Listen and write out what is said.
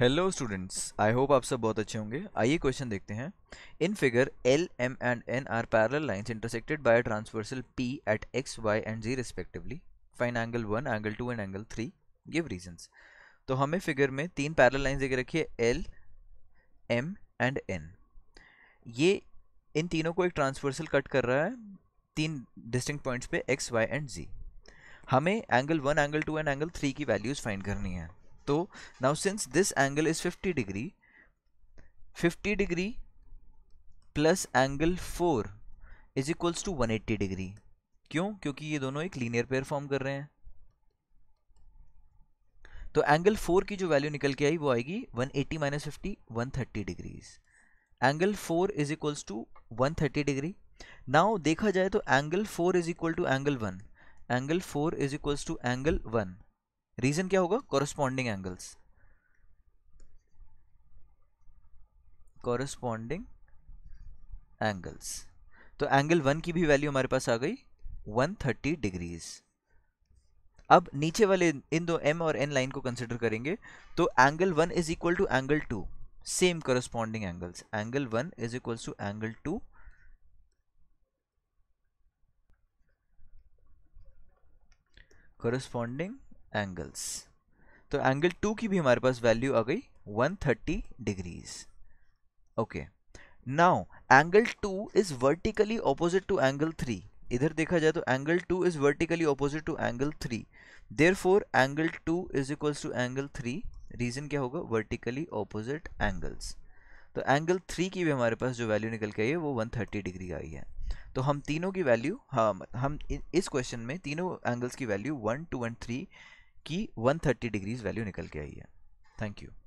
hello students I hope आप सब बहुत अच्छे होंगे आइए क्वेश्चन देखते हैं in figure L M and N R parallel lines intersected by transversal P at X Y and Z respectively find angle one angle two and angle three give reasons तो हमें फिगर में तीन parallel lines देखे रखिए L M and N ये इन तीनों को एक ट्रांसवर्सल कट कर रहा है तीन डिस्टिंग पॉइंट्स पे एक्स वाई एंड जी हमें angle one angle two and angle three की वैल्यूज़ फाइंड करनी है तो now since this angle is 50 degree 50 degree plus angle four is equals to 180 degree क्यों क्योंकि ये दोनों एक लीनियर पेयर फॉर्म कर रहे हैं तो एंगल 4 की जो वैल्यू निकल के आई वो आएगी 180 eighty minus fifty one degrees angle four is equals to 130 degree now देखा जाए तो angle four is equal to angle one angle four is equals to angle one reason क्या होगा कॉरस्पॉन्डिंग एंगल्स कॉरस्पॉन्डिंग एंगल्स तो angle one की भी value हमारे पास आ गई 130 डिग्रीज अब नीचे वाले इन दो एम और एन लाइन को कंसिडर करेंगे तो angle one is equal to angle two same corresponding angles angle one is equal to angle two corresponding angles तो एंगल टू की भी हमारे पास वैल्यू आ गई 130 thirty degrees okay now angle two is vertically opposite to angle three इधर देखा जाए तो angle two is vertically opposite to angle three therefore angle two is equals to angle three reason क्या होगा vertically opposite angles तो angle three की भी हमारे पास जो वैल्यू निकल के आई है वो 130 थर्टी डिग्री आई है तो हम तीनों की वैल्यू हाँ हम इस क्वेश्चन में तीनों एंगल्स की value one two and three की 130 डिग्रीज वैल्यू निकल के आई है थैंक यू